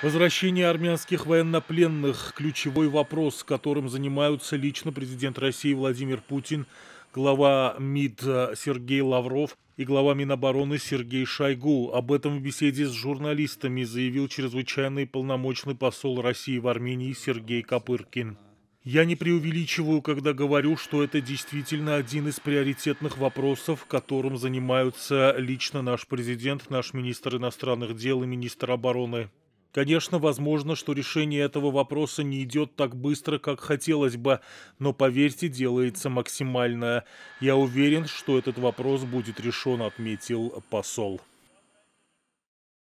Возвращение армянских военнопленных – ключевой вопрос, которым занимаются лично президент России Владимир Путин, глава МИД э, Сергей Лавров и глава Минобороны Сергей Шойгу. Об этом в беседе с журналистами заявил чрезвычайный полномочный посол России в Армении Сергей Копыркин. Я не преувеличиваю, когда говорю, что это действительно один из приоритетных вопросов, которым занимаются лично наш президент, наш министр иностранных дел и министр обороны. Конечно, возможно, что решение этого вопроса не идет так быстро, как хотелось бы, но, поверьте, делается максимально. Я уверен, что этот вопрос будет решен, отметил посол.